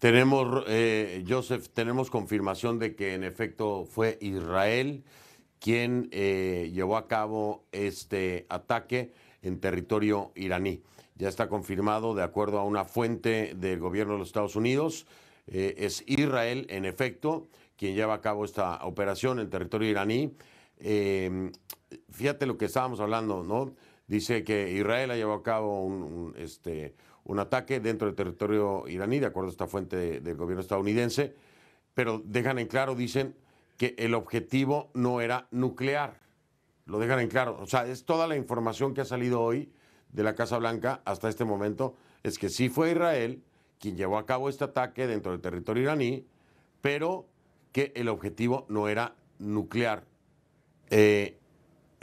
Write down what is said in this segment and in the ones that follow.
Tenemos, eh, Joseph, tenemos confirmación de que en efecto fue Israel quien eh, llevó a cabo este ataque en territorio iraní. Ya está confirmado, de acuerdo a una fuente del gobierno de los Estados Unidos, eh, es Israel, en efecto, quien lleva a cabo esta operación en territorio iraní. Em, fíjate lo que estábamos hablando, ¿no? Dice que Israel ha llevado a cabo un, este, un ataque dentro del territorio iraní, de acuerdo a esta fuente del gobierno estadounidense, pero dejan en claro, dicen, que el objetivo no era nuclear. Lo dejan en claro. O sea, es toda la información que ha salido hoy de la Casa Blanca hasta este momento, es que sí fue Israel quien llevó a cabo este ataque dentro del territorio iraní, pero que el objetivo no era nuclear. Eh,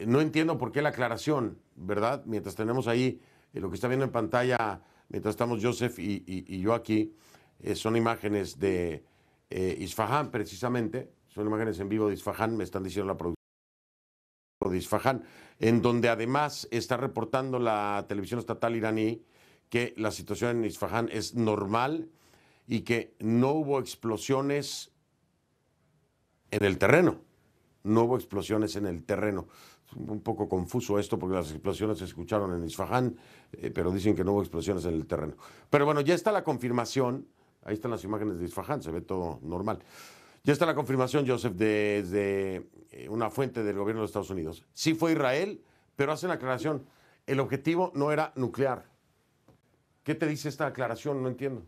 no entiendo por qué la aclaración, ¿verdad? Mientras tenemos ahí lo que está viendo en pantalla mientras estamos Joseph y, yo aquí, eh, son imágenes de eh, Isfahan precisamente, son imágenes en vivo de Isfahan, me están diciendo la producción de Isfahan, en donde además está reportando la televisión estatal iraní que la situación en Isfahan es normal y que no hubo explosiones en el terreno no hubo explosiones en el terreno. Un poco confuso esto porque las explosiones se escucharon en Isfahán, eh, pero dicen que no hubo explosiones en el terreno. Pero bueno, ya está la confirmación. Ahí están las imágenes de Isfahán, se ve todo normal. Ya está la confirmación, Joseph, desde de eh, una fuente del gobierno de Estados Unidos. Sí fue Israel, pero hacen aclaración. El objetivo no era nuclear. ¿Qué te dice esta aclaración? No entiendo.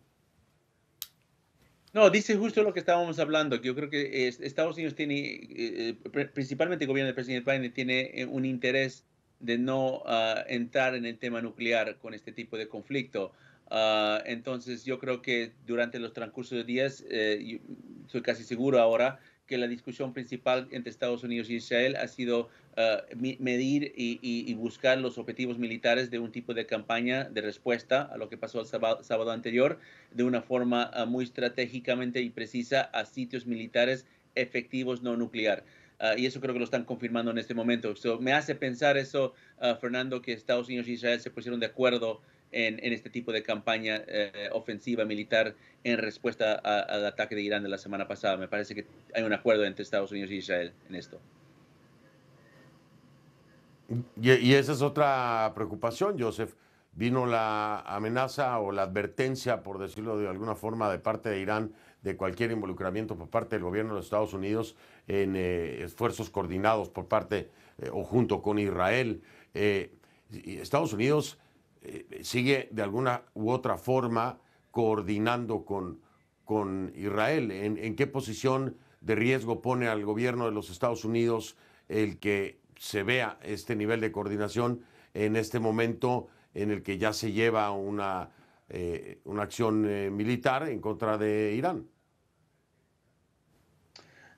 No, dice justo lo que estábamos hablando, que yo creo que Estados Unidos tiene, eh, eh, principalmente el gobierno del presidente Biden, tiene eh, un interés de no ah, entrar en el tema nuclear con este tipo de conflicto. Ah, entonces yo creo que durante los transcurso de días, eh, casi seguro ahora que la discusión principal entre Estados Unidos y Israel ha sido eh, medir y, buscar los objetivos militares de un tipo de campaña de respuesta a lo que pasó el sábado, anterior de una forma eh, muy estratégicamente y precisa a sitios militares efectivos no nuclear. Eh, y eso creo que lo están confirmando en este momento. me hace pensar eso, Fernando, que Estados Unidos y Israel se pusieron de acuerdo en, este tipo de campaña eh, ofensiva militar en respuesta al ataque de Irán de la semana pasada. Me parece que hay un acuerdo entre Estados Unidos y Israel en esto. Y, esa es otra preocupación, Joseph. Vino la amenaza o la advertencia, por decirlo de alguna forma, de parte de Irán de cualquier involucramiento por parte del gobierno de los Estados Unidos en eh, esfuerzos coordinados por parte eh, o junto con Israel. Estados Unidos eh, sigue de alguna u otra forma coordinando con, Israel? ¿En, qué posición de riesgo pone al gobierno de los Estados Unidos el que se vea este nivel de coordinación en este momento en el que ya se lleva una, eh, acción eh, militar en contra de Irán?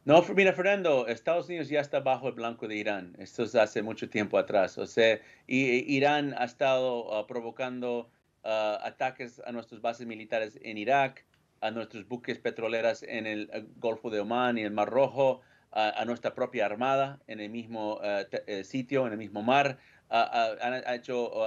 No, mira, Fernando, Estados Unidos ya está bajo el blanco de Irán. Esto es hace mucho tiempo atrás. O sea, eh, Irán ha estado ah, provocando ah, ataques a nuestras bases militares en Irak, a nuestros buques petroleras en el eh, Golfo de Omán y el Mar Rojo, a, nuestra propia armada en el mismo eh, sitio, en el mismo mar. Ah,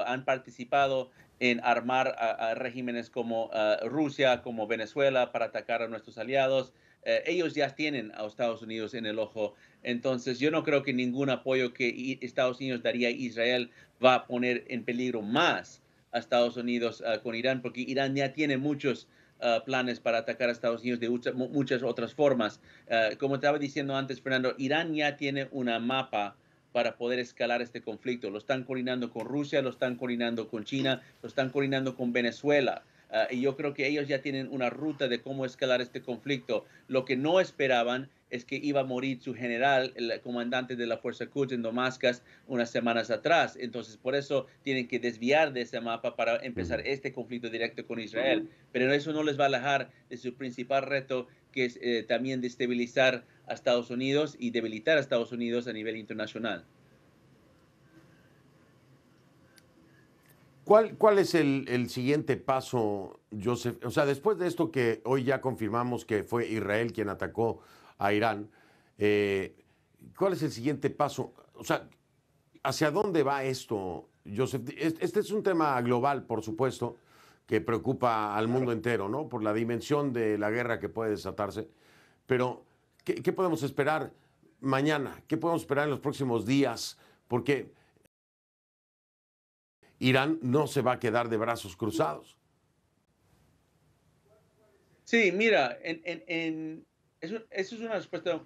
han participado en armar a, regímenes como ah, Rusia, como Venezuela, para atacar a nuestros aliados. Eh, ellos ya tienen a Estados Unidos en el ojo. Entonces yo no creo que ningún apoyo que Estados Unidos daría a Israel va a poner en peligro más a Estados Unidos ah, con Irán, porque Irán ya tiene muchos ah, planes para atacar a Estados Unidos de muchas otras formas. Eh, como estaba diciendo antes, Fernando, Irán ya tiene una mapa para poder escalar este conflicto. Lo están coordinando con Rusia, lo están coordinando con China, lo están coordinando con Venezuela. Ah, y yo creo que ellos ya tienen una ruta de cómo escalar este conflicto. Lo que no esperaban es que iba a morir su general, el comandante de la Fuerza Kurd en Damascus, unas semanas atrás. Entonces, por eso tienen que desviar de ese mapa para empezar este conflicto directo con Israel. Pero eso no les va a alejar de su principal reto, que es eh, también destabilizar a Estados Unidos y debilitar a Estados Unidos a nivel internacional. ¿Cuál, es el, siguiente paso, Joseph? O sea, después de esto que hoy ya confirmamos que fue Israel quien atacó a Irán, eh, ¿cuál es el siguiente paso? O sea, ¿hacia dónde va esto, Joseph? Este es un tema global, por supuesto, que preocupa al mundo entero, ¿no? Por la dimensión de la guerra que puede desatarse. Pero, ¿qué, qué podemos esperar mañana? ¿Qué podemos esperar en los próximos días? Porque Irán no se va a quedar de brazos cruzados. Sí, mira, en, eso, es una respuesta,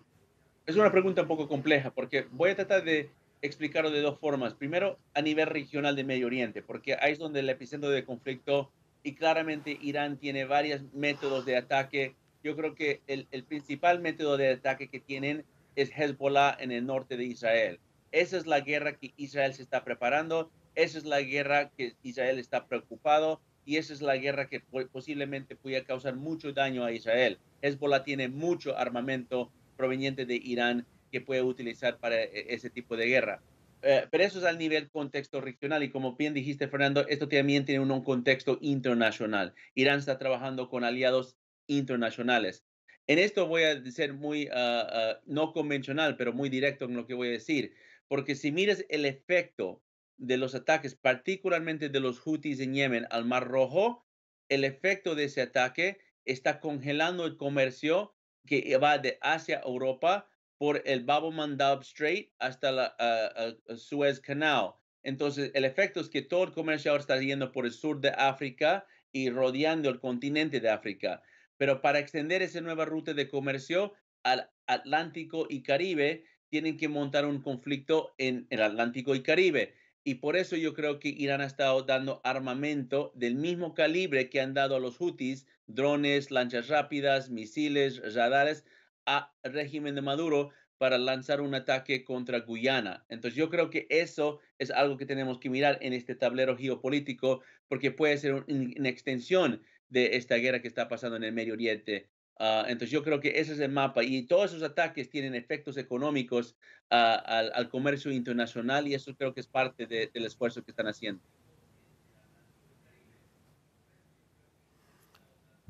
es una pregunta un poco compleja, porque voy a tratar de explicarlo de dos formas. Primero, a nivel regional de Medio Oriente, porque ahí es donde el epicentro de conflicto y claramente Irán tiene varios métodos de ataque. Yo creo que el, el principal método de ataque que tienen es Hezbollah en el norte de Israel. Esa es la guerra que Israel se está preparando esa es la guerra que Israel está preocupado y esa es la guerra que posiblemente pudiera causar mucho daño a Israel. Hezbollah tiene mucho armamento proveniente de Irán que puede utilizar para e, e, ese tipo de guerra. Eh, pero eso es al nivel contexto regional y como bien dijiste Fernando, esto también tiene un, contexto internacional. Irán está trabajando con aliados internacionales. En esto voy a ser muy ah, ah, no convencional, pero muy directo en lo que voy a decir, porque si miras el efecto de los ataques, particularmente de los hutis en Yemen al Mar Rojo, el efecto de ese ataque está congelando el comercio que va de Asia a Europa por el Bab Mandab Strait hasta el ah, ah, Suez Canal. Entonces, el efecto es que todo el comercio ahora está yendo por el sur de África y rodeando el continente de África. Pero para extender esa nueva ruta de comercio al Atlántico y Caribe, tienen que montar un conflicto en el Atlántico y Caribe y por eso yo creo que Irán ha estado dando armamento del mismo calibre que han dado a los hutis, drones, lanchas rápidas, misiles, radares, a régimen de Maduro para lanzar un ataque contra Guyana. Entonces yo creo que eso es algo que tenemos que mirar en este tablero geopolítico porque puede ser una extensión de esta guerra que está pasando en el Medio Oriente Ah, entonces yo creo que ese es el mapa y todos esos ataques tienen efectos económicos ah, al, comercio internacional y eso creo que es parte del esfuerzo que están haciendo.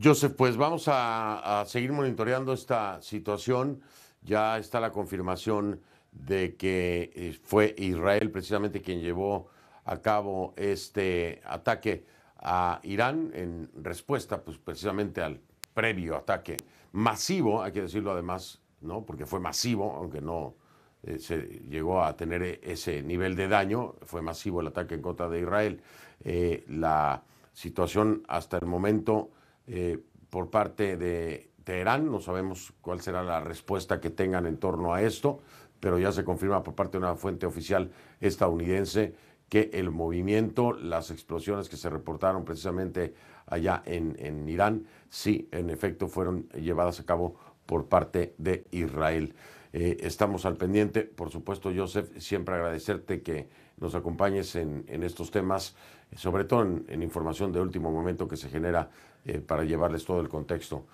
Joseph, pues vamos a, a, seguir monitoreando esta situación. Ya está la confirmación de que eh, fue Israel precisamente quien llevó a cabo este ataque a Irán en respuesta pues precisamente al previo ataque masivo, hay que decirlo además, ¿no? porque fue masivo, aunque no eh, se llegó a tener e-, ese nivel de daño, fue masivo el ataque en contra de Israel. Eh, la situación hasta el momento eh, por parte de Teherán, no sabemos cuál será la respuesta que tengan en torno a esto, pero ya se confirma por parte de una fuente oficial estadounidense que el movimiento, las explosiones que se reportaron precisamente allá en, Irán, sí, en efecto, fueron llevadas a cabo por parte de Israel. Eh, estamos al pendiente. Por supuesto, Joseph, siempre agradecerte que nos acompañes en, estos temas, sobre todo en, información de último momento que se genera eh, para llevarles todo el contexto.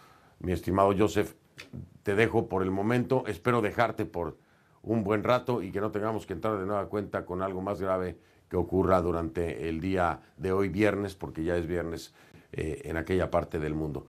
Mi estimado Joseph, te dejo por el momento. Espero dejarte por un buen rato y que no tengamos que entrar de nueva cuenta con algo más grave que ocurra durante el día de hoy viernes, porque ya es viernes eh, en aquella parte del mundo.